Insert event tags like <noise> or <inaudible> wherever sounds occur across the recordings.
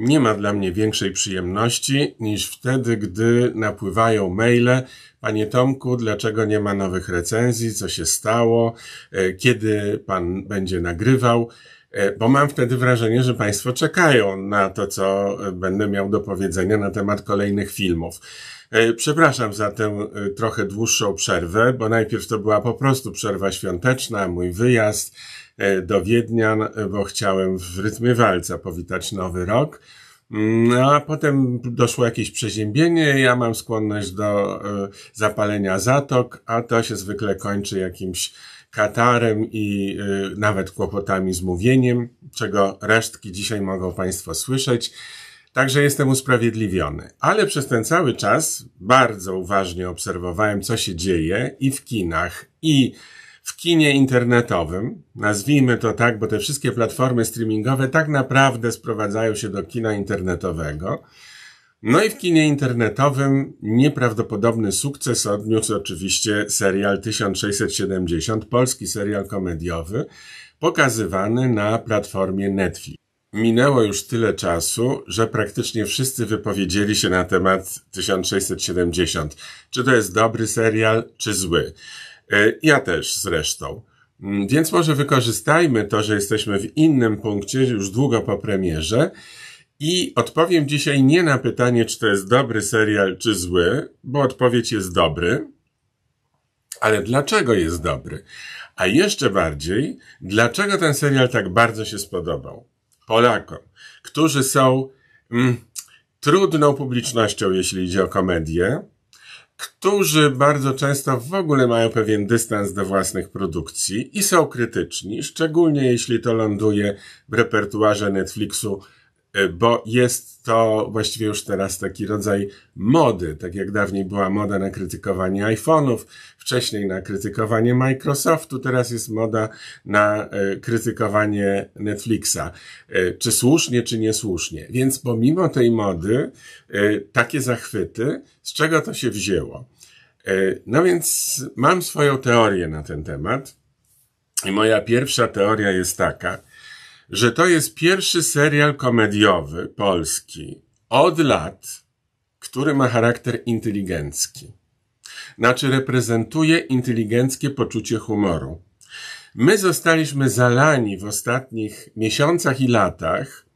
Nie ma dla mnie większej przyjemności niż wtedy, gdy napływają maile. Panie Tomku, dlaczego nie ma nowych recenzji? Co się stało? E, kiedy pan będzie nagrywał? E, bo mam wtedy wrażenie, że Państwo czekają na to, co e, będę miał do powiedzenia na temat kolejnych filmów. Przepraszam za tę trochę dłuższą przerwę, bo najpierw to była po prostu przerwa świąteczna, mój wyjazd, E, do Wiednia, e, bo chciałem w rytmie walca powitać nowy rok. Mm, a potem doszło jakieś przeziębienie, ja mam skłonność do e, zapalenia zatok, a to się zwykle kończy jakimś katarem i nawet kłopotami z mówieniem, czego resztki dzisiaj mogą Państwo słyszeć. Także jestem usprawiedliwiony. Ale przez ten cały czas bardzo uważnie obserwowałem, co się dzieje i w kinach, i w kinie internetowym, nazwijmy to tak, bo te wszystkie platformy streamingowe tak naprawdę sprowadzają się do kina internetowego. No i w kinie internetowym nieprawdopodobny sukces odniósł oczywiście serial 1670, polski serial komediowy, pokazywany na platformie Netflix. Minęło już tyle czasu, że praktycznie wszyscy wypowiedzieli się na temat 1670. Czy to jest dobry serial, czy zły? E, ja też zresztą. Mm, więc może wykorzystajmy to, że jesteśmy w innym punkcie, już długo po premierze. I odpowiem dzisiaj nie na pytanie, czy to jest dobry serial, czy zły, bo odpowiedź jest dobry. Ale dlaczego jest dobry? A jeszcze bardziej, dlaczego ten serial tak bardzo się spodobał Polakom, którzy są mm, trudną publicznością, jeśli idzie o komedię, którzy bardzo często w ogóle mają pewien dystans do własnych produkcji i są krytyczni, szczególnie jeśli to ląduje w repertuarze Netflixu E, bo jest to właściwie już teraz taki rodzaj mody, tak jak dawniej była moda na krytykowanie iPhone'ów, wcześniej na krytykowanie Microsoftu, teraz jest moda na e, krytykowanie Netflixa. E, czy słusznie, czy niesłusznie. Więc pomimo tej mody, takie zachwyty, z czego to się wzięło? No więc mam swoją teorię na ten temat. I moja pierwsza teoria jest taka, że to jest pierwszy serial komediowy polski od lat, który ma charakter inteligencki. Znaczy reprezentuje inteligenckie poczucie humoru. My zostaliśmy zalani w ostatnich miesiącach i latach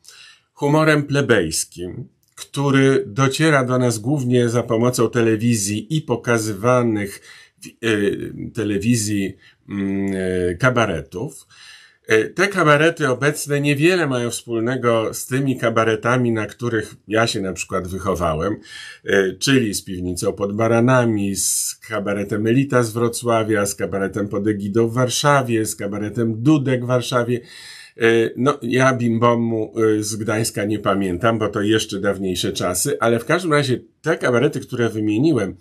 humorem plebejskim, który dociera do nas głównie za pomocą telewizji i pokazywanych w, y, telewizji mm, y, kabaretów Y, te kabarety obecne niewiele mają wspólnego z tymi kabaretami, na których ja się na przykład wychowałem, y, czyli z piwnicą pod Baranami, z kabaretem Elita z Wrocławia, z kabaretem pod Egidą w Warszawie, z kabaretem Dudek w Warszawie. Y, no, ja Bimbomu z Gdańska nie pamiętam, bo to jeszcze dawniejsze czasy, ale w każdym razie te kabarety, które wymieniłem,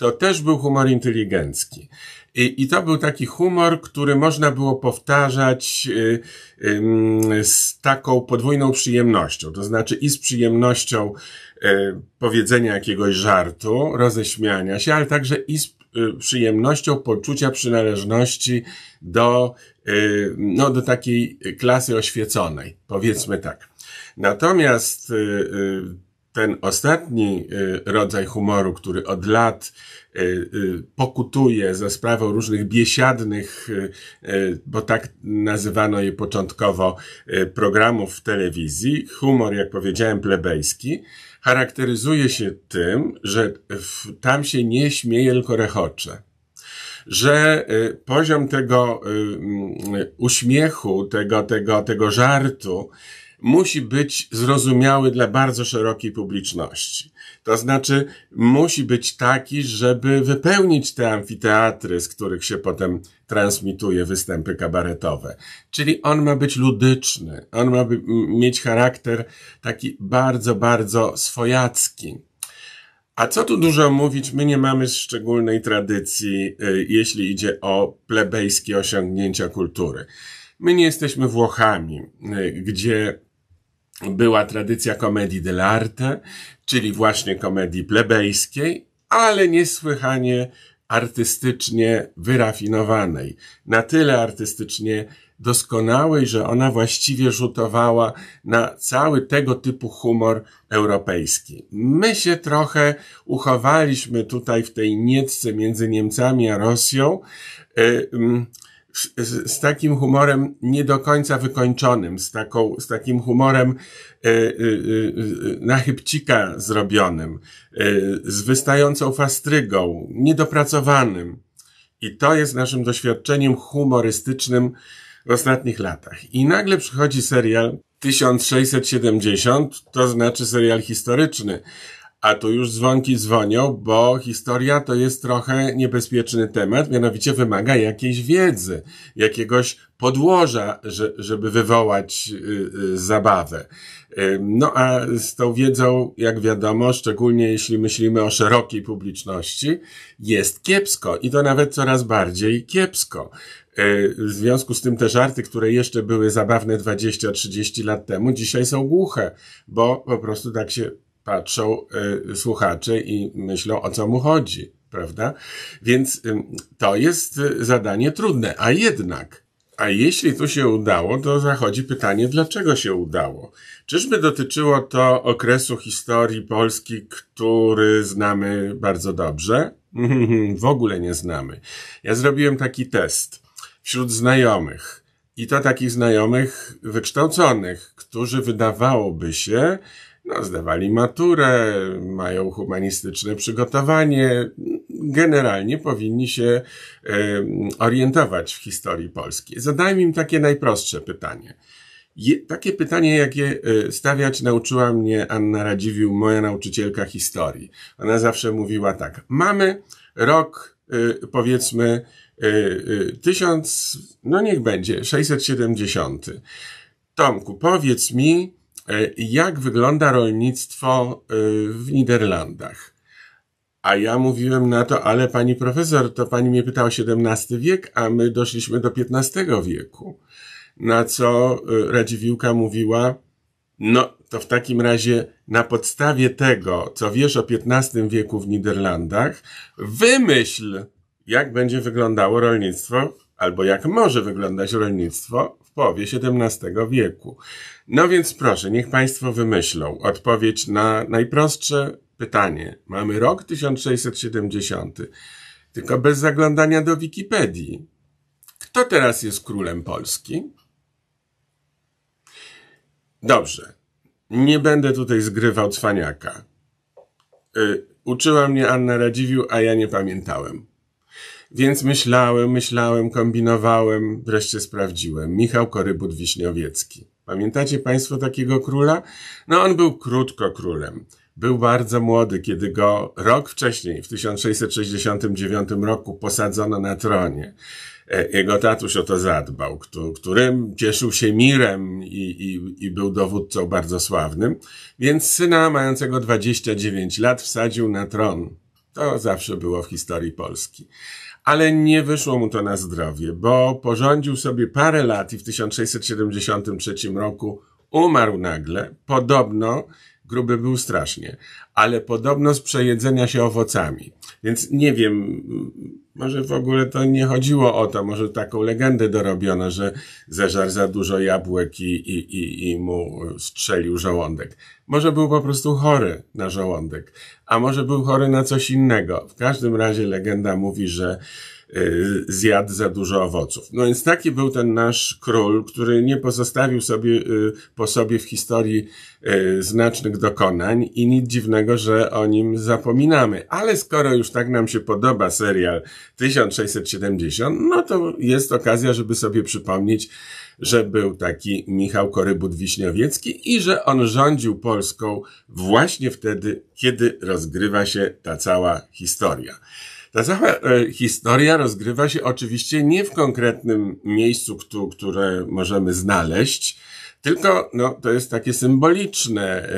to też był humor inteligencki. I, I to był taki humor, który można było powtarzać y, y, z taką podwójną przyjemnością. To znaczy i z przyjemnością y, powiedzenia jakiegoś żartu, roześmiania się, ale także i z y, przyjemnością poczucia przynależności do, y, no, do takiej klasy oświeconej, powiedzmy tak. Natomiast y, ten ostatni y, rodzaj humoru, który od lat y, y, pokutuje za sprawą różnych biesiadnych, bo tak nazywano je początkowo, programów w telewizji, humor, jak powiedziałem, plebejski, charakteryzuje się tym, że tam się nie śmieje, tylko rechocze że poziom tego uśmiechu, tego, tego, tego żartu musi być zrozumiały dla bardzo szerokiej publiczności. To znaczy, musi być taki, żeby wypełnić te amfiteatry, z których się potem transmituje występy kabaretowe. Czyli on ma być ludyczny, on ma mieć charakter taki bardzo, bardzo swojacki. A co tu dużo mówić, my nie mamy szczególnej tradycji, y, jeśli idzie o plebejskie osiągnięcia kultury. My nie jesteśmy Włochami, y, gdzie była tradycja komedii dell'arte, czyli właśnie komedii plebejskiej, ale niesłychanie artystycznie wyrafinowanej. Na tyle artystycznie doskonałej, że ona właściwie rzutowała na cały tego typu humor europejski. My się trochę uchowaliśmy tutaj w tej niecce między Niemcami a Rosją. Yy, z, z, takim humorem nie do końca wykończonym, z, taką, z takim humorem y, y, y, na chybcika zrobionym, e, z wystającą fastrygą, niedopracowanym. I to jest naszym doświadczeniem humorystycznym w ostatnich latach. I nagle przychodzi serial 1670, to znaczy serial historyczny, a tu już dzwonki dzwonią, bo historia to jest trochę niebezpieczny temat, mianowicie wymaga jakiejś wiedzy, jakiegoś podłoża, że, żeby wywołać y, y, zabawę. No a z tą wiedzą, jak wiadomo, szczególnie jeśli myślimy o szerokiej publiczności, jest kiepsko i to nawet coraz bardziej kiepsko. Y, w związku z tym te żarty, które jeszcze były zabawne 20-30 lat temu, dzisiaj są głuche, bo po prostu tak się patrzą y, słuchacze i myślą o co mu chodzi, prawda? Więc y, to jest y, zadanie trudne, a jednak, a jeśli tu się udało, to zachodzi pytanie, dlaczego się udało? Czyżby dotyczyło to okresu historii Polski, który znamy bardzo dobrze? <laughs> w ogóle nie znamy. Ja zrobiłem taki test wśród znajomych. I to takich znajomych wykształconych, którzy wydawałoby się, no, zdawali maturę, mają humanistyczne przygotowanie, generalnie powinni się y, orientować w historii polskiej. Zadajmy im takie najprostsze pytanie. Je, takie pytanie, jakie e, stawiać nauczyła mnie Anna Radziwił, moja nauczycielka historii. Ona zawsze mówiła tak: Mamy rok, y, powiedzmy, y, no niech będzie, 670. Tomku, powiedz mi, E, jak wygląda rolnictwo e, w Niderlandach. A ja mówiłem na to, ale pani profesor, to pani mnie pytała XVII wiek, a my doszliśmy do XV wieku. Na co e, Radziwiłka mówiła, no to w takim razie na podstawie tego, co wiesz o XV wieku w Niderlandach, wymyśl, jak będzie wyglądało rolnictwo, albo jak może wyglądać rolnictwo w połowie XVII wieku. No więc proszę, niech Państwo wymyślą odpowiedź na najprostsze pytanie. Mamy rok 1670, tylko bez zaglądania do Wikipedii. Kto teraz jest królem Polski? Dobrze, nie będę tutaj zgrywał cwaniaka. Y, uczyła mnie Anna Radziwiu, a ja nie pamiętałem. Więc myślałem, myślałem, kombinowałem, wreszcie sprawdziłem. Michał Korybut Wiśniowiecki. Pamiętacie Państwo takiego króla? No on był krótko królem. Był bardzo młody, kiedy go rok wcześniej, w 1669 roku, posadzono na tronie. E, jego tatuś o to zadbał, którym cieszył się mirem i, i, i był dowódcą bardzo sławnym, więc syna mającego 29 lat wsadził na tron. To zawsze było w historii Polski ale nie wyszło mu to na zdrowie, bo porządził sobie parę lat i w 1673 roku umarł nagle. Podobno gruby był strasznie, ale podobno z przejedzenia się owocami. Więc nie wiem, może w ogóle to nie chodziło o to, może taką legendę dorobiono, że zeżar za dużo jabłek i, i, i, i mu strzelił żołądek. Może był po prostu chory na żołądek, a może był chory na coś innego. W każdym razie legenda mówi, że Y, zjadł za dużo owoców. No więc taki był ten nasz król, który nie pozostawił sobie, y, po sobie w historii y, znacznych dokonań i nic dziwnego, że o nim zapominamy. Ale skoro już tak nam się podoba serial 1670, no to jest okazja, żeby sobie przypomnieć, że był taki Michał Korybut-Wiśniowiecki i że on rządził Polską właśnie wtedy, kiedy rozgrywa się ta cała historia. Ta cała e, historia rozgrywa się oczywiście nie w konkretnym miejscu, które możemy znaleźć, tylko no, to jest takie symboliczne,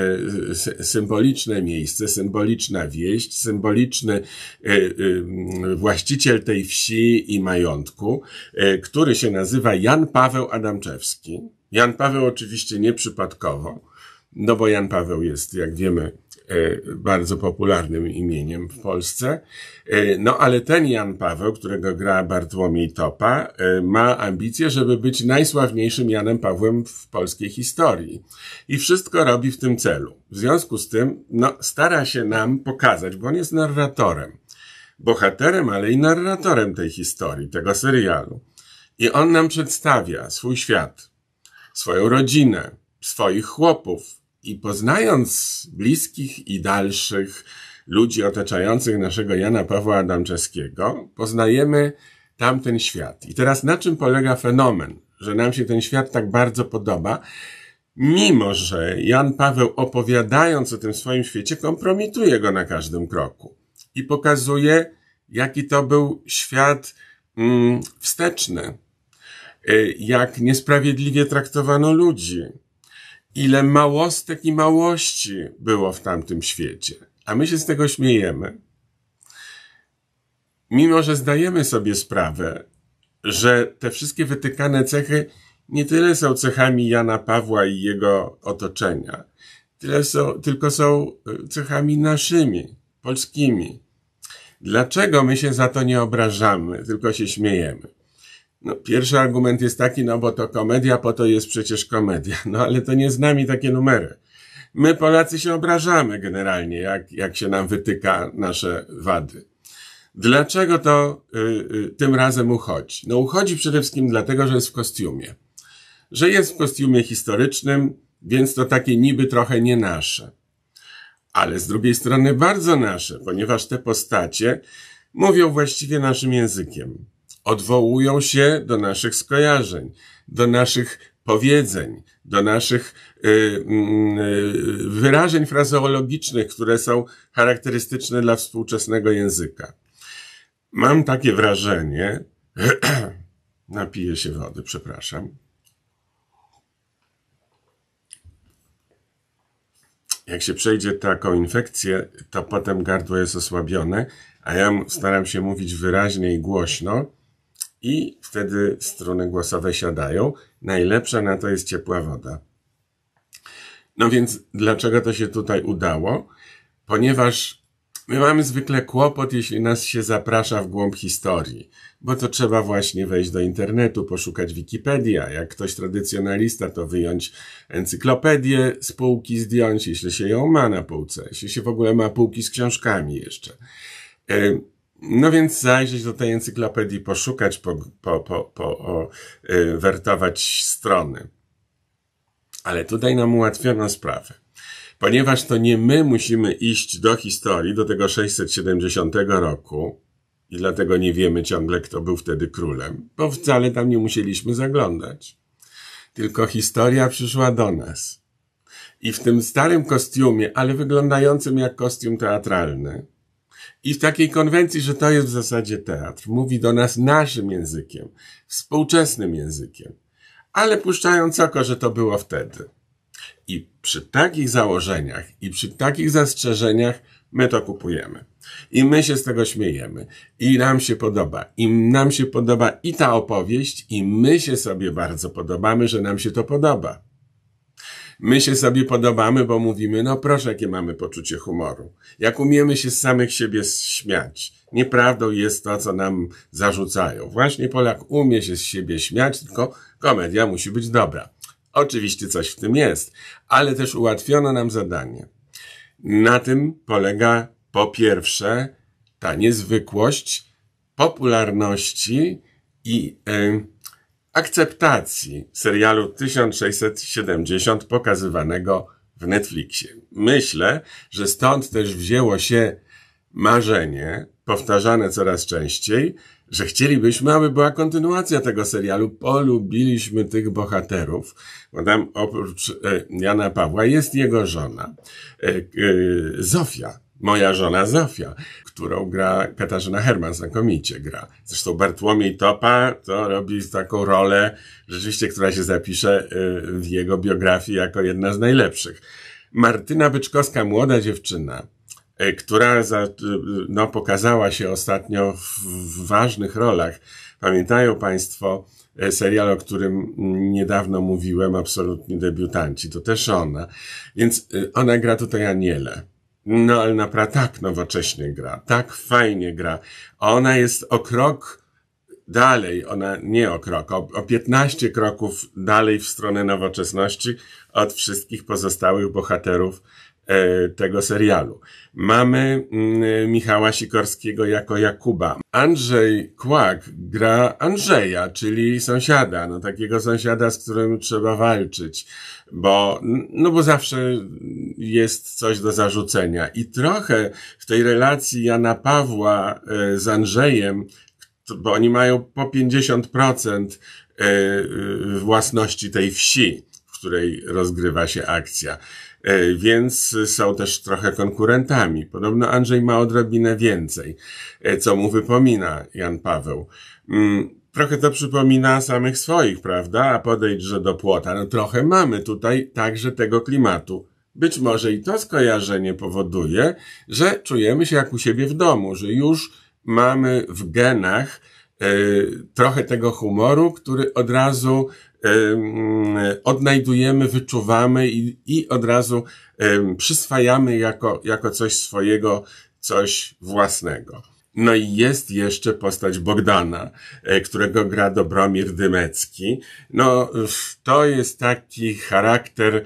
e, symboliczne miejsce, symboliczna wieść, symboliczny e, właściciel tej wsi i majątku, który się nazywa Jan Paweł Adamczewski. Jan Paweł oczywiście nieprzypadkowo, no bo Jan Paweł jest, jak wiemy, E, bardzo popularnym imieniem w Polsce. E, no ale ten Jan Paweł, którego gra Bartłomiej Topa, e, ma ambicje, żeby być najsławniejszym Janem Pawłem w polskiej historii. I wszystko robi w tym celu. W związku z tym, no, stara się nam pokazać, bo on jest narratorem. Bohaterem, ale i narratorem tej historii, tego serialu. I on nam przedstawia swój świat, swoją rodzinę, swoich chłopów, i poznając bliskich i dalszych ludzi otaczających naszego Jana Pawła Adamczewskiego, poznajemy tamten świat. I teraz na czym polega fenomen, że nam się ten świat tak bardzo podoba, mimo że Jan Paweł opowiadając o tym swoim świecie kompromituje go na każdym kroku i pokazuje, jaki to był świat mm, wsteczny, y, jak niesprawiedliwie traktowano ludzi, ile małostek i małości było w tamtym świecie. A my się z tego śmiejemy. Mimo, że zdajemy sobie sprawę, że te wszystkie wytykane cechy nie tyle są cechami Jana Pawła i jego otoczenia, tyle są, tylko są e, cechami naszymi, polskimi. Dlaczego my się za to nie obrażamy, tylko się śmiejemy? No, pierwszy argument jest taki, no bo to komedia, po to jest przecież komedia. No ale to nie z nami takie numery. My Polacy się obrażamy generalnie, jak, jak się nam wytyka nasze wady. Dlaczego to y, y, tym razem uchodzi? No uchodzi przede wszystkim dlatego, że jest w kostiumie. Że jest w kostiumie historycznym, więc to takie niby trochę nie nasze. Ale z drugiej strony bardzo nasze, ponieważ te postacie mówią właściwie naszym językiem odwołują się do naszych skojarzeń, do naszych powiedzeń, do naszych y, mm, y, wyrażeń frazeologicznych, które są charakterystyczne dla współczesnego języka. Mam takie wrażenie, <clears throat> napiję się wody, przepraszam. Jak się przejdzie taką infekcję, to potem gardło jest osłabione, a ja staram się mówić wyraźnie i głośno, i wtedy strony głosowe siadają. Najlepsza na to jest ciepła woda. No więc dlaczego to się tutaj udało? Ponieważ my mamy zwykle kłopot, jeśli nas się zaprasza w głąb historii, bo to trzeba właśnie wejść do internetu, poszukać Wikipedia. Jak ktoś tradycjonalista, to wyjąć encyklopedię z półki, zdjąć, jeśli się ją ma na półce, jeśli się w ogóle ma półki z książkami jeszcze. Yy no więc zajrzeć do tej encyklopedii, poszukać, po, po, po, po o, y, wertować strony. Ale tutaj nam ułatwiono sprawę. Ponieważ to nie my musimy iść do historii, do tego 670 roku, i dlatego nie wiemy ciągle, kto był wtedy królem, bo wcale tam nie musieliśmy zaglądać. Tylko historia przyszła do nas. I w tym starym kostiumie, ale wyglądającym jak kostium teatralny, i w takiej konwencji, że to jest w zasadzie teatr, mówi do nas naszym językiem, współczesnym językiem, ale puszczając oko, że to było wtedy. I przy takich założeniach i przy takich zastrzeżeniach my to kupujemy. I my się z tego śmiejemy. I nam się podoba. I nam się podoba i ta opowieść, i my się sobie bardzo podobamy, że nam się to podoba. My się sobie podobamy, bo mówimy, no proszę, jakie mamy poczucie humoru. Jak umiemy się z samych siebie śmiać. Nieprawdą jest to, co nam zarzucają. Właśnie Polak umie się z siebie śmiać, tylko komedia musi być dobra. Oczywiście coś w tym jest, ale też ułatwiono nam zadanie. Na tym polega po pierwsze ta niezwykłość popularności i yy, akceptacji serialu 1670 pokazywanego w Netflixie. Myślę, że stąd też wzięło się marzenie, powtarzane coraz częściej, że chcielibyśmy, aby była kontynuacja tego serialu. Polubiliśmy tych bohaterów, bo tam oprócz e, Jana Pawła jest jego żona, e, e, Zofia, moja żona Zofia, którą gra Katarzyna Herman, znakomicie gra. Zresztą Bartłomiej Topa to robi taką rolę, rzeczywiście, która się zapisze y, w jego biografii jako jedna z najlepszych. Martyna Byczkowska, młoda dziewczyna, y, która za, y, no, pokazała się ostatnio w ważnych rolach. Pamiętają Państwo serial, o którym niedawno mówiłem, absolutni debiutanci, to też ona. Więc ona gra tutaj Aniele no, ale naprawdę tak nowocześnie gra, tak fajnie gra. Ona jest o krok dalej, ona nie o krok, o, o 15 kroków dalej w stronę nowoczesności od wszystkich pozostałych bohaterów E, tego serialu. Mamy mm, Michała Sikorskiego jako Jakuba. Andrzej Kłak gra Andrzeja, czyli sąsiada, no takiego sąsiada, z którym trzeba walczyć, bo, no bo zawsze jest coś do zarzucenia. I trochę w tej relacji Jana Pawła e, z Andrzejem, bo oni mają po 50% e, własności tej wsi, w której rozgrywa się akcja E, więc są też trochę konkurentami. Podobno Andrzej ma odrobinę więcej, e, co mu wypomina Jan Paweł. Mm, trochę to przypomina samych swoich, prawda? A podejdź, że do płota. No trochę mamy tutaj także tego klimatu. Być może i to skojarzenie powoduje, że czujemy się jak u siebie w domu, że już mamy w genach e, trochę tego humoru, który od razu odnajdujemy, wyczuwamy i, i od razu przyswajamy jako, jako coś swojego, coś własnego. No i jest jeszcze postać Bogdana, e, którego gra Dobromir Dymecki. No, to jest taki charakter,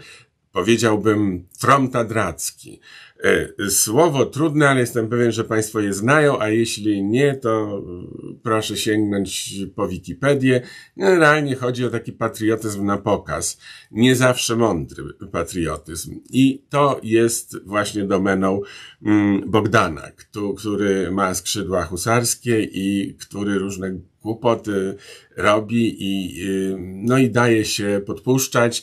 powiedziałbym, tromtadracki. E, słowo trudne, ale jestem pewien, że Państwo je znają, a jeśli nie, to e, proszę sięgnąć po Wikipedię. Generalnie chodzi o taki patriotyzm na pokaz. Nie zawsze mądry patriotyzm. I to jest właśnie domeną mm, Bogdana, który ma skrzydła husarskie i który różne głupoty robi i, y, no i daje się podpuszczać.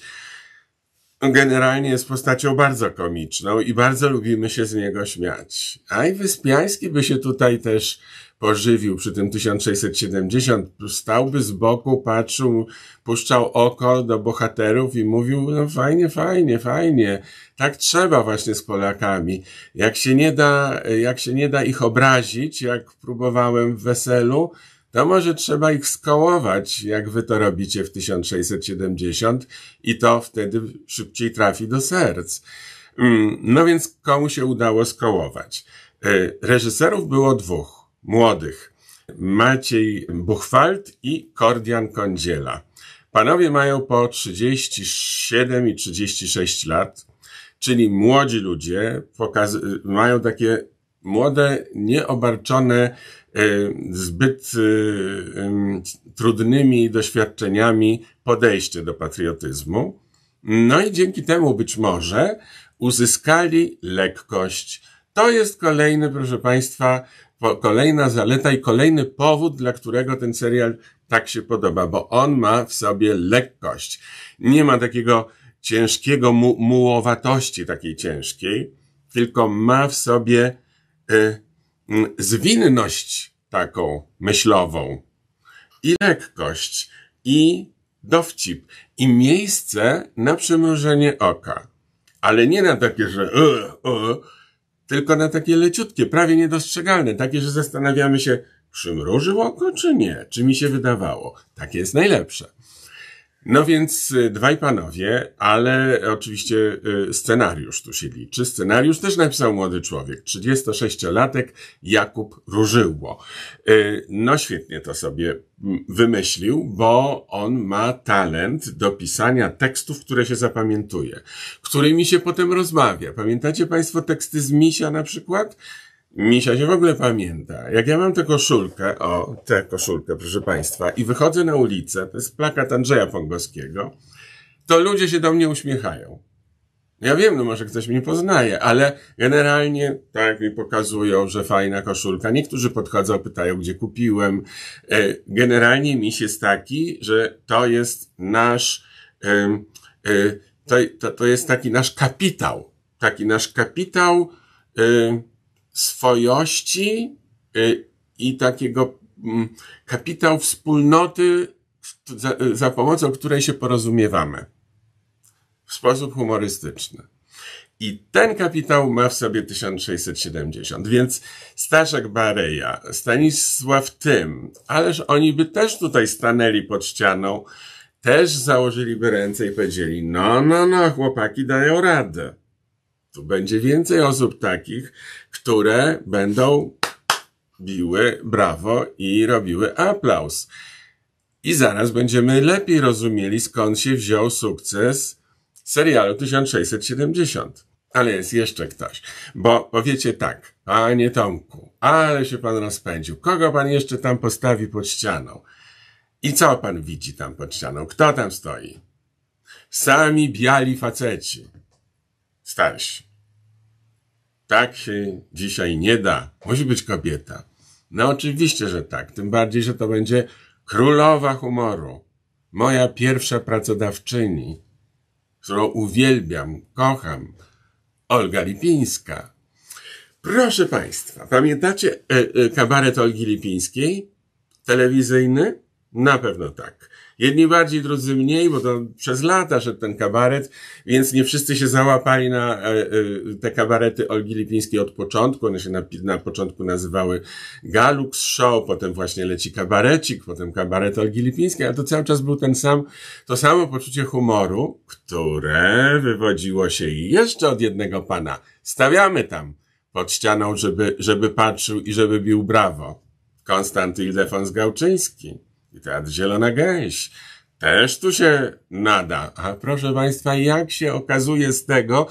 No, generalnie jest postacią bardzo komiczną i bardzo lubimy się z niego śmiać. A i Wyspiański by się tutaj też pożywił przy tym 1670, stałby z boku, patrzył, puszczał oko do bohaterów i mówił, no fajnie, fajnie, fajnie. Tak trzeba właśnie z Polakami. Jak się nie da, jak się nie da ich obrazić, jak próbowałem w weselu, to może trzeba ich skołować, jak wy to robicie w 1670 i to wtedy szybciej trafi do serc. Mm, no więc komu się udało skołować? E, reżyserów było dwóch, młodych. Maciej Buchwald i Kordian Kądziela. Panowie mają po 37 i 36 lat, czyli młodzi ludzie mają takie młode, nieobarczone e, zbyt e, trudnymi doświadczeniami podejście do patriotyzmu. No i dzięki temu być może uzyskali lekkość. To jest kolejny, proszę Państwa, kolejna zaleta i kolejny powód, dla którego ten serial tak się podoba, bo on ma w sobie lekkość. Nie ma takiego ciężkiego mu mułowatości, takiej ciężkiej, tylko ma w sobie Y, zwinność taką myślową i lekkość i dowcip i miejsce na przymrużenie oka. Ale nie na takie, że y, y, tylko na takie leciutkie, prawie niedostrzegalne, takie, że zastanawiamy się, przymrużył oko czy nie, czy mi się wydawało. Takie jest najlepsze. No więc y, dwaj panowie, ale oczywiście y, scenariusz tu się liczy. Scenariusz też napisał młody człowiek, 36-latek Jakub Różyło. Y, no świetnie to sobie mm, wymyślił, bo on ma talent do pisania tekstów, które się zapamiętuje, którymi się potem rozmawia. Pamiętacie Państwo teksty z Misia na przykład? Misia się w ogóle pamięta. Jak ja mam tę koszulkę, o, tę koszulkę, proszę Państwa, i wychodzę na ulicę, to jest plakat Andrzeja Pongowskiego, to ludzie się do mnie uśmiechają. Ja wiem, no może ktoś mnie poznaje, ale generalnie tak mi pokazują, że fajna koszulka. Niektórzy podchodzą, pytają, gdzie kupiłem. E, generalnie mis jest taki, że to jest nasz, e, to, to, to jest taki nasz kapitał. Taki nasz kapitał, swojości y, i takiego mm, kapitał wspólnoty, za, za pomocą której się porozumiewamy w sposób humorystyczny. I ten kapitał ma w sobie 1670, więc Staszek Bareja, Stanisław Tym, ależ oni by też tutaj stanęli pod ścianą, też założyliby ręce i powiedzieli, no, no, no, chłopaki dają radę. Tu będzie więcej osób takich, które będą biły brawo i robiły aplauz. I zaraz będziemy lepiej rozumieli, skąd się wziął sukces serialu 1670. Ale jest jeszcze ktoś, bo powiecie tak, panie Tomku, ale się pan rozpędził. Kogo pan jeszcze tam postawi pod ścianą? I co pan widzi tam pod ścianą? Kto tam stoi? Sami biali faceci starsi. Tak się dzisiaj nie da. Musi być kobieta. No oczywiście, że tak. Tym bardziej, że to będzie królowa humoru. Moja pierwsza pracodawczyni, którą uwielbiam, kocham, Olga Lipińska. Proszę Państwa, pamiętacie e, e, kabaret Olgi Lipińskiej? Telewizyjny? Na pewno tak. Jedni bardziej, drudzy mniej, bo to przez lata szedł ten kabaret, więc nie wszyscy się załapali na e, e, te kabarety Olgi Lipińskiej od początku. One się na, na początku nazywały Galux Show, potem właśnie leci kabarecik, potem kabaret Olgi Lipińskiej, a to cały czas był ten sam, to samo poczucie humoru, które wywodziło się jeszcze od jednego pana. Stawiamy tam pod ścianą, żeby, żeby patrzył i żeby bił brawo. Konstanty Ildefons Gałczyński i Teatr Zielona Gęś też tu się nada. A proszę Państwa, jak się okazuje z tego,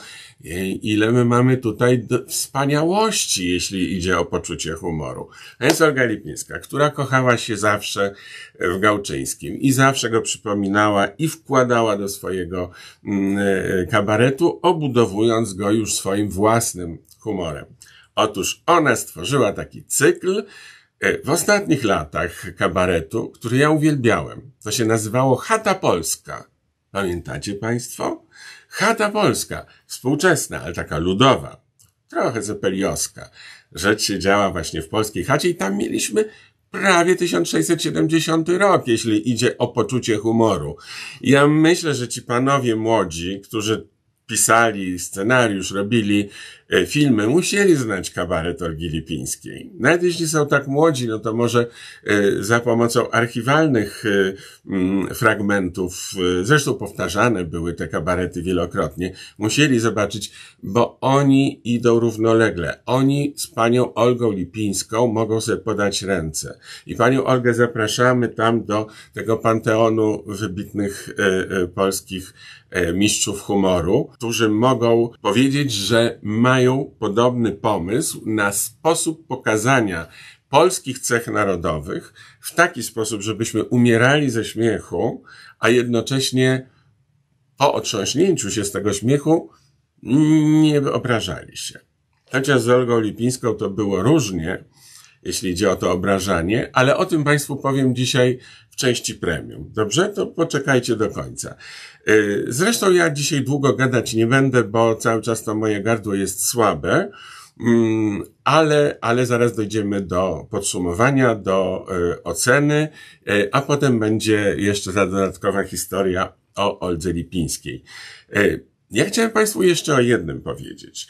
ile my mamy tutaj wspaniałości, jeśli idzie o poczucie humoru. A jest Olga Lipińska, która kochała się zawsze w Gałczyńskim i zawsze go przypominała i wkładała do swojego mm, e, kabaretu, obudowując go już swoim własnym humorem. Otóż ona stworzyła taki cykl, E, w ostatnich latach kabaretu, który ja uwielbiałem, to się nazywało Chata Polska. Pamiętacie Państwo? Chata Polska, współczesna, ale taka ludowa, trochę zepeliowska. Rzecz się działa właśnie w polskiej chacie i tam mieliśmy prawie 1670 rok, jeśli idzie o poczucie humoru. Ja myślę, że ci panowie młodzi, którzy pisali scenariusz, robili E, filmy musieli znać kabaret Olgi Lipińskiej. Nawet jeśli są tak młodzi, no to może e, za pomocą archiwalnych e, mm, fragmentów, zresztą powtarzane były te kabarety wielokrotnie, musieli zobaczyć, bo oni idą równolegle. Oni z panią Olgą Lipińską mogą sobie podać ręce. I panią Olgę zapraszamy tam do tego panteonu wybitnych polskich mistrzów humoru, którzy mogą powiedzieć, że mają mają podobny pomysł na sposób pokazania polskich cech narodowych w taki sposób, żebyśmy umierali ze śmiechu, a jednocześnie po otrząśnięciu się z tego śmiechu nie wyobrażali się. Chociaż z Olgą Lipińską to było różnie, jeśli idzie o to obrażanie, ale o tym Państwu powiem dzisiaj w części premium. Dobrze? To poczekajcie do końca. E, zresztą ja dzisiaj długo gadać nie będę, bo cały czas to moje gardło jest słabe, mm, ale, ale zaraz dojdziemy do podsumowania, do e, oceny, e, a potem będzie jeszcze ta dodatkowa historia o Oldze Lipińskiej. Ja chciałem Państwu jeszcze o jednym powiedzieć.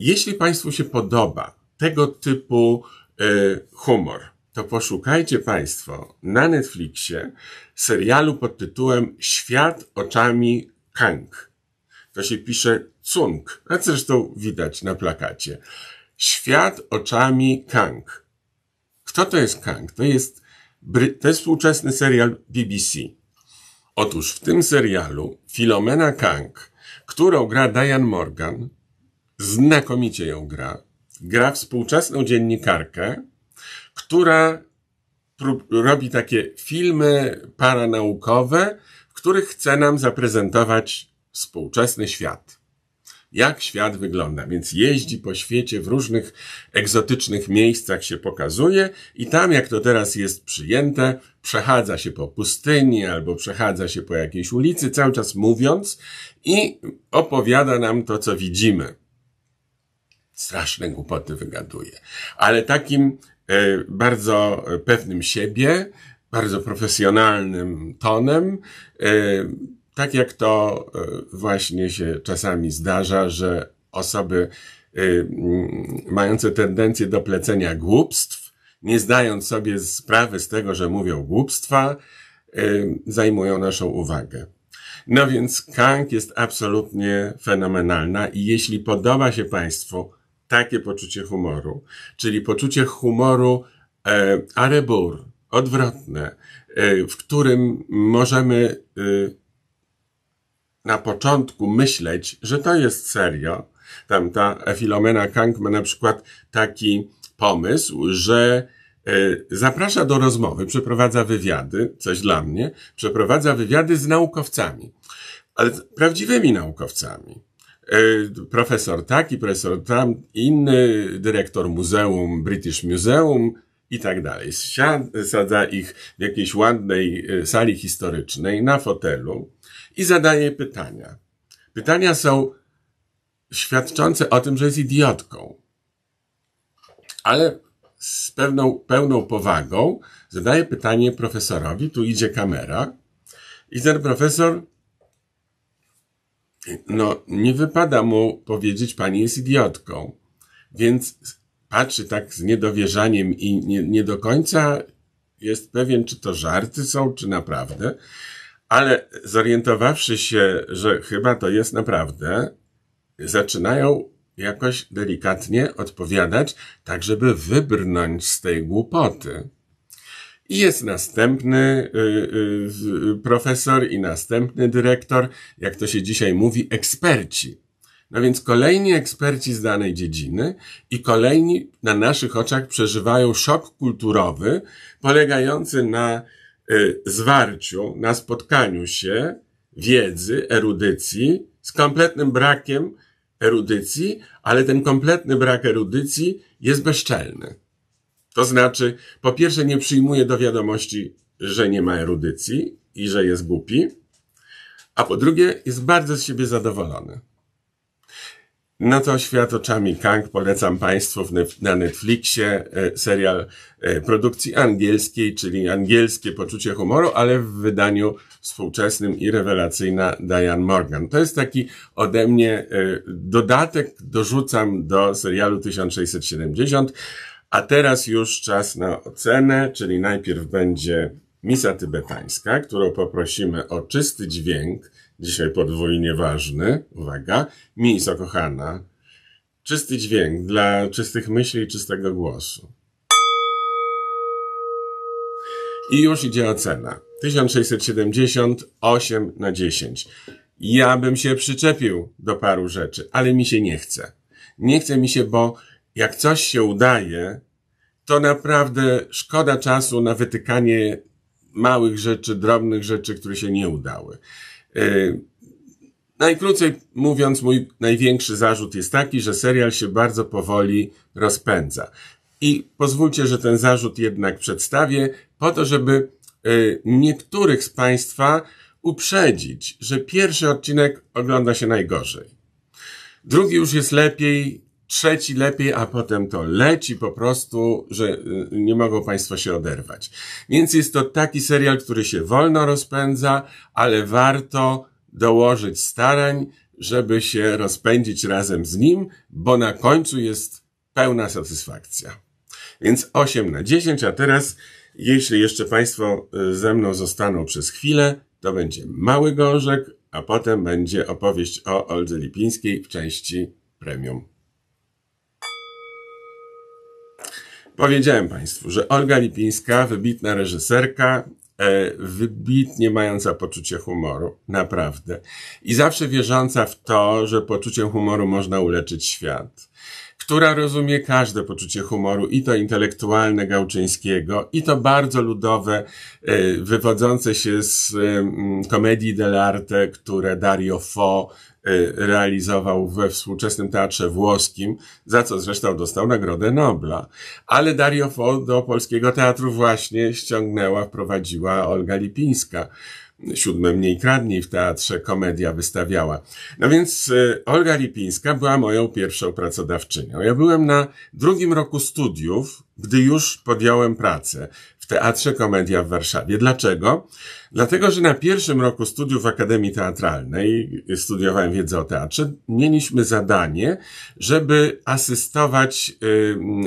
Jeśli Państwu się podoba tego typu humor, to poszukajcie Państwo na Netflixie serialu pod tytułem Świat oczami Kang. To się pisze Cung. a zresztą widać na plakacie. Świat oczami Kang. Kto to jest Kang? To jest, to jest współczesny serial BBC. Otóż w tym serialu Filomena Kang, którą gra Diane Morgan, znakomicie ją gra, gra współczesną dziennikarkę, która robi takie filmy paranaukowe, w których chce nam zaprezentować współczesny świat. Jak świat wygląda, więc jeździ po świecie w różnych egzotycznych miejscach się pokazuje i tam, jak to teraz jest przyjęte, przechadza się po pustyni albo przechadza się po jakiejś ulicy, cały czas mówiąc i opowiada nam to, co widzimy straszne głupoty wygaduje. Ale takim E, bardzo pewnym siebie, bardzo profesjonalnym tonem. E, tak jak to e, właśnie się czasami zdarza, że osoby mające tendencję do plecenia głupstw, nie zdając sobie sprawy z tego, że mówią głupstwa, zajmują naszą uwagę. No więc Kang jest absolutnie fenomenalna i jeśli podoba się Państwu takie poczucie humoru, czyli poczucie humoru e, arebur, odwrotne, e, w którym możemy e, na początku myśleć, że to jest serio. Tam ta Filomena Kang ma na przykład taki pomysł, że e, zaprasza do rozmowy, przeprowadza wywiady, coś dla mnie, przeprowadza wywiady z naukowcami, ale prawdziwymi naukowcami. E, profesor taki, profesor tam, inny, dyrektor muzeum, British Museum i tak dalej. Sadza ich w jakiejś ładnej e, sali historycznej na fotelu i zadaje pytania. Pytania są świadczące o tym, że jest idiotką. Ale z pewną, pełną powagą zadaje pytanie profesorowi, tu idzie kamera i ten profesor no nie wypada mu powiedzieć, pani jest idiotką. Więc patrzy tak z niedowierzaniem i nie, nie do końca jest pewien, czy to żarty są, czy naprawdę. Ale zorientowawszy się, że chyba to jest naprawdę, zaczynają jakoś delikatnie odpowiadać, tak żeby wybrnąć z tej głupoty i jest następny y, y, profesor i następny dyrektor, jak to się dzisiaj mówi, eksperci. No więc kolejni eksperci z danej dziedziny i kolejni na naszych oczach przeżywają szok kulturowy polegający na y, zwarciu, na spotkaniu się wiedzy, erudycji z kompletnym brakiem erudycji, ale ten kompletny brak erudycji jest bezczelny. To znaczy, po pierwsze, nie przyjmuje do wiadomości, że nie ma erudycji i że jest głupi, a po drugie, jest bardzo z siebie zadowolony. No to świat oczami Kang polecam Państwu na Netflixie e, serial e, produkcji angielskiej, czyli angielskie poczucie humoru, ale w wydaniu współczesnym i rewelacyjna Diane Morgan. To jest taki ode mnie e, dodatek, dorzucam do serialu 1670. A teraz już czas na ocenę, czyli najpierw będzie misa tybetańska, którą poprosimy o czysty dźwięk, dzisiaj podwójnie ważny, uwaga, miso kochana, czysty dźwięk dla czystych myśli i czystego głosu. I już idzie ocena. 1678 na 10. Ja bym się przyczepił do paru rzeczy, ale mi się nie chce. Nie chce mi się, bo jak coś się udaje, to naprawdę szkoda czasu na wytykanie małych rzeczy, drobnych rzeczy, które się nie udały. E, najkrócej mówiąc, mój największy zarzut jest taki, że serial się bardzo powoli rozpędza. I pozwólcie, że ten zarzut jednak przedstawię, po to, żeby e, niektórych z Państwa uprzedzić, że pierwszy odcinek ogląda się najgorzej. Drugi już jest lepiej, trzeci lepiej, a potem to leci po prostu, że y, nie mogą Państwo się oderwać. Więc jest to taki serial, który się wolno rozpędza, ale warto dołożyć starań, żeby się rozpędzić razem z nim, bo na końcu jest pełna satysfakcja. Więc 8 na 10, a teraz, jeśli jeszcze Państwo y, ze mną zostaną przez chwilę, to będzie Mały Gorzek, a potem będzie opowieść o Oldze Lipińskiej w części premium. Powiedziałem Państwu, że Olga Lipińska, wybitna reżyserka, e, wybitnie mająca poczucie humoru, naprawdę. I zawsze wierząca w to, że poczuciem humoru można uleczyć świat. Która rozumie każde poczucie humoru, i to intelektualne Gałczyńskiego, i to bardzo ludowe, e, wywodzące się z komedii dell'arte, które Dario Fo E, realizował we współczesnym teatrze włoskim, za co zresztą dostał Nagrodę Nobla. Ale Dario Fo do polskiego teatru właśnie ściągnęła, wprowadziła Olga Lipińska siódme mniej kradni w teatrze komedia wystawiała. No więc e, Olga Lipińska była moją pierwszą pracodawczynią. Ja byłem na drugim roku studiów, gdy już podjąłem pracę w Teatrze Komedia w Warszawie. Dlaczego? Dlatego, że na pierwszym roku studiów w Akademii Teatralnej, studiowałem wiedzę o teatrze, mieliśmy zadanie, żeby asystować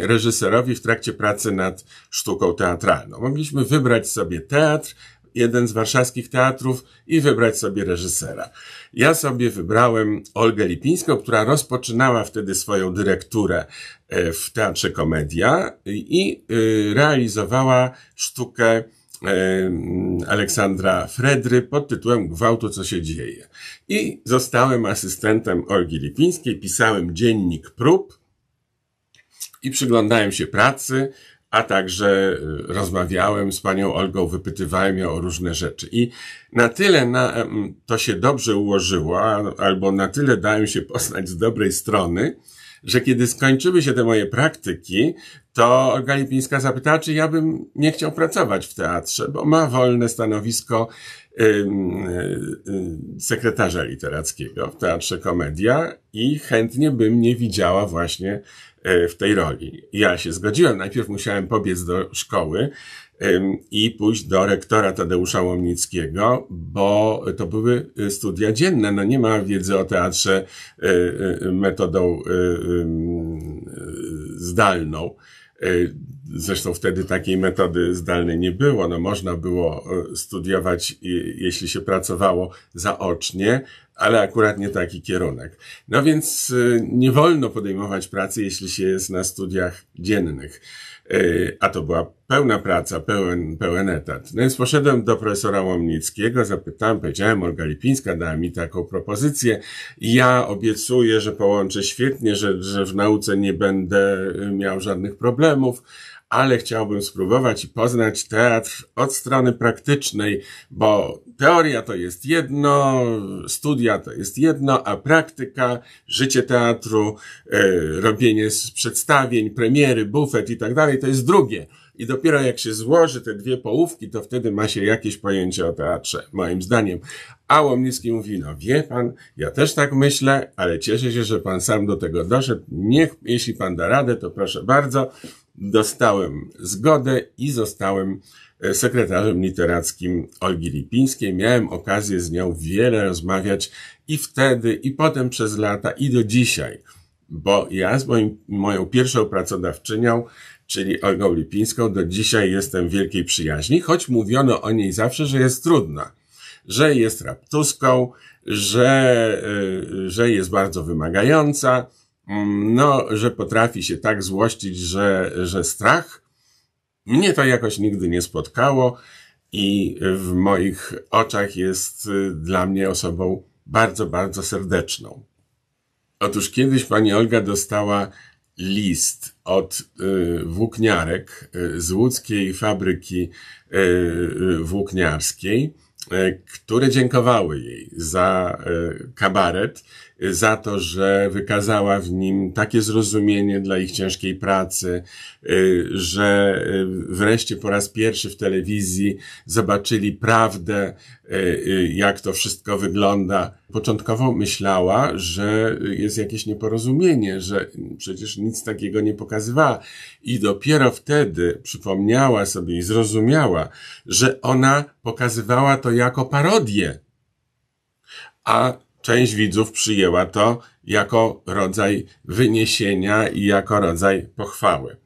reżyserowi w trakcie pracy nad sztuką teatralną. Mogliśmy wybrać sobie teatr, jeden z warszawskich teatrów i wybrać sobie reżysera. Ja sobie wybrałem Olgę Lipińską, która rozpoczynała wtedy swoją dyrekturę e, w Teatrze Komedia i e, realizowała sztukę e, Aleksandra Fredry pod tytułem Gwałtu, co się dzieje. I zostałem asystentem Olgi Lipińskiej, pisałem dziennik prób i przyglądałem się pracy a także y, rozmawiałem z panią Olgą, wypytywałem ją o różne rzeczy. I na tyle na, to się dobrze ułożyło, albo na tyle dałem się poznać z dobrej strony, że kiedy skończyły się te moje praktyki, to Olga Lipińska zapytała, czy ja bym nie chciał pracować w teatrze, bo ma wolne stanowisko y, y, sekretarza literackiego w Teatrze Komedia i chętnie bym nie widziała właśnie E, w tej roli. Ja się zgodziłem. Najpierw musiałem pobiec do szkoły i pójść do rektora Tadeusza Łomnickiego, bo to były e, studia dzienne. No nie ma wiedzy o teatrze e, metodą zdalną. Zresztą wtedy takiej metody zdalnej nie było. No można było studiować, jeśli się pracowało zaocznie, ale akurat nie taki kierunek. No więc y, nie wolno podejmować pracy, jeśli się jest na studiach dziennych. Y, a to była pełna praca, pełen, pełen etat. No więc poszedłem do profesora Łomnickiego, zapytałem, powiedziałem, Olga Lipińska dała mi taką propozycję. Ja obiecuję, że połączę świetnie, że, że w nauce nie będę y, miał żadnych problemów, ale chciałbym spróbować i poznać teatr od strony praktycznej, bo teoria to jest jedno, studia to jest jedno, a praktyka, życie teatru, yy, robienie przedstawień, premiery, bufet i tak dalej to jest drugie. I dopiero jak się złoży te dwie połówki, to wtedy ma się jakieś pojęcie o teatrze, moim zdaniem. A Łomnicki mówi, no wie pan, ja też tak myślę, ale cieszę się, że pan sam do tego doszedł. Niech, jeśli pan da radę, to proszę bardzo dostałem zgodę i zostałem e, sekretarzem literackim Olgi Lipińskiej. Miałem okazję z nią wiele rozmawiać i wtedy, i potem przez lata, i do dzisiaj. Bo ja z moim, moją pierwszą pracodawczynią, czyli Olgą Lipińską, do dzisiaj jestem w wielkiej przyjaźni, choć mówiono o niej zawsze, że jest trudna, że jest raptuską, że, e, że jest bardzo wymagająca, Mm, no, że potrafi się tak złościć, że, że strach. Mnie to jakoś nigdy nie spotkało i w moich oczach jest y, dla mnie osobą bardzo, bardzo serdeczną. Otóż kiedyś pani Olga dostała list od y, włókniarek y, z łódzkiej fabryki włókniarskiej, które dziękowały jej za kabaret za to, że wykazała w nim takie zrozumienie dla ich ciężkiej pracy, y, że y, wreszcie po raz pierwszy w telewizji zobaczyli prawdę, y, jak to wszystko wygląda. Początkowo myślała, że jest jakieś nieporozumienie, że przecież nic takiego nie pokazywała. I dopiero wtedy przypomniała sobie i zrozumiała, że ona pokazywała to jako parodię. A część widzów przyjęła to jako rodzaj wyniesienia i jako rodzaj pochwały.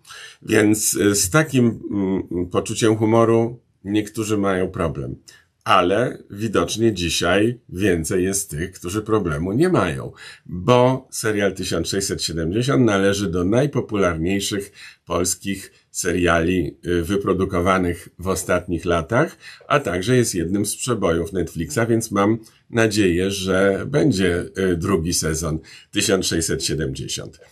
Więc y, z takim mm, poczuciem humoru niektórzy mają problem. Ale widocznie dzisiaj więcej jest tych, którzy problemu nie mają, bo serial 1670 należy do najpopularniejszych polskich seriali y, wyprodukowanych w ostatnich latach, a także jest jednym z przebojów Netflixa, więc mam nadzieję, że będzie y, drugi sezon 1670.